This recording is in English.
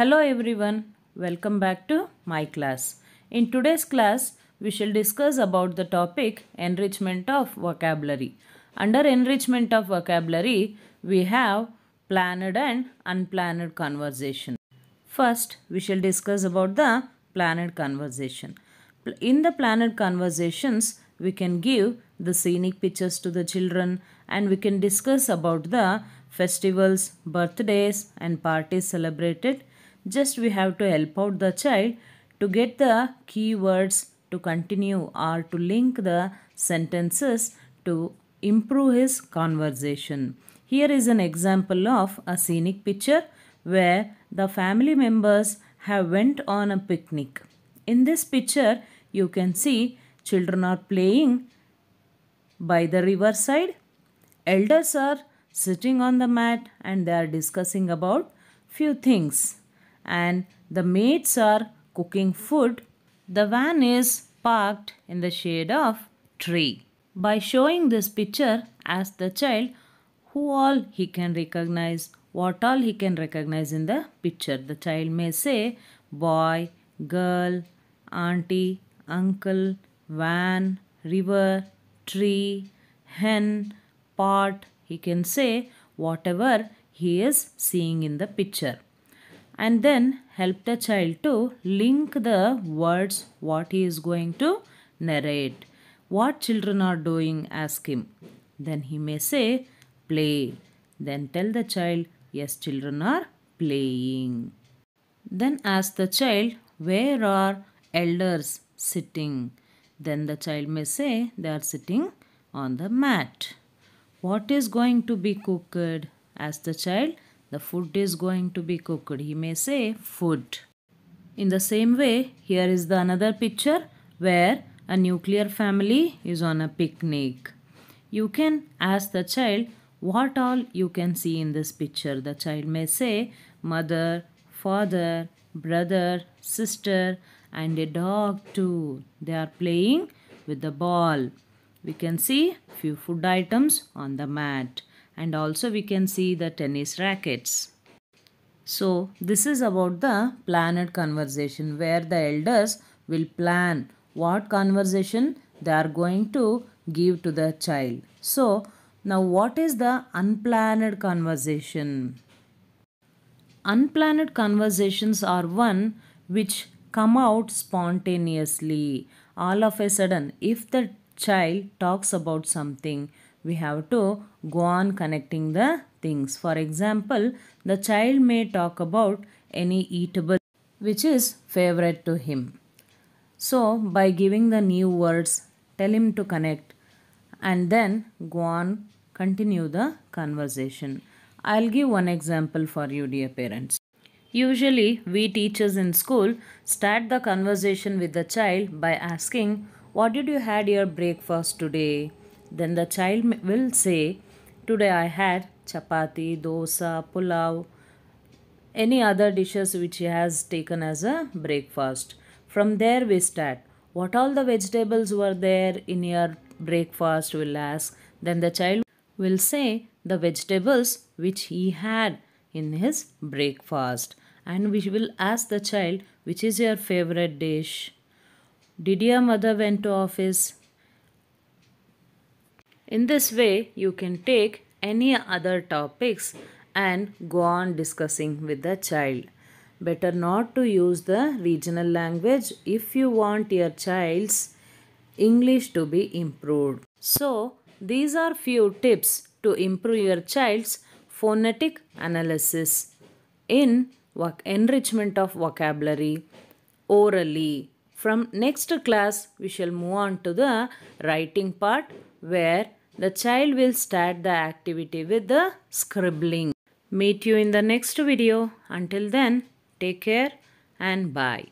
Hello everyone, welcome back to my class. In today's class, we shall discuss about the topic enrichment of vocabulary. Under enrichment of vocabulary, we have planned and unplanned conversation. First, we shall discuss about the planned conversation. In the planned conversations, we can give the scenic pictures to the children and we can discuss about the festivals, birthdays and parties celebrated just we have to help out the child to get the keywords to continue or to link the sentences to improve his conversation. Here is an example of a scenic picture where the family members have went on a picnic. In this picture, you can see children are playing by the riverside. Elders are sitting on the mat and they are discussing about few things and the maids are cooking food, the van is parked in the shade of tree. By showing this picture, ask the child who all he can recognize, what all he can recognize in the picture. The child may say boy, girl, auntie, uncle, van, river, tree, hen, pot. He can say whatever he is seeing in the picture and then help the child to link the words what he is going to narrate. What children are doing, ask him. Then he may say, play. Then tell the child, yes, children are playing. Then ask the child, where are elders sitting? Then the child may say, they are sitting on the mat. What is going to be cooked? Ask the child, the food is going to be cooked. He may say food. In the same way, here is the another picture where a nuclear family is on a picnic. You can ask the child what all you can see in this picture. The child may say mother, father, brother, sister and a dog too. They are playing with the ball. We can see few food items on the mat and also we can see the tennis rackets. So this is about the planet conversation where the elders will plan what conversation they are going to give to the child. So now what is the unplanned conversation? Unplanned conversations are one which come out spontaneously. All of a sudden if the child talks about something we have to go on connecting the things. For example, the child may talk about any eatable which is favorite to him. So, by giving the new words, tell him to connect and then go on continue the conversation. I'll give one example for you dear parents. Usually, we teachers in school start the conversation with the child by asking, what did you had your breakfast today? Then the child will say, Today I had chapati, dosa, pulao, any other dishes which he has taken as a breakfast. From there we start. What all the vegetables were there in your breakfast? will ask. Then the child will say the vegetables which he had in his breakfast. And we will ask the child, which is your favorite dish? Did your mother went to office? In this way, you can take any other topics and go on discussing with the child. Better not to use the regional language if you want your child's English to be improved. So, these are few tips to improve your child's phonetic analysis in enrichment of vocabulary orally. From next class, we shall move on to the writing part where the child will start the activity with the scribbling. Meet you in the next video. Until then, take care and bye.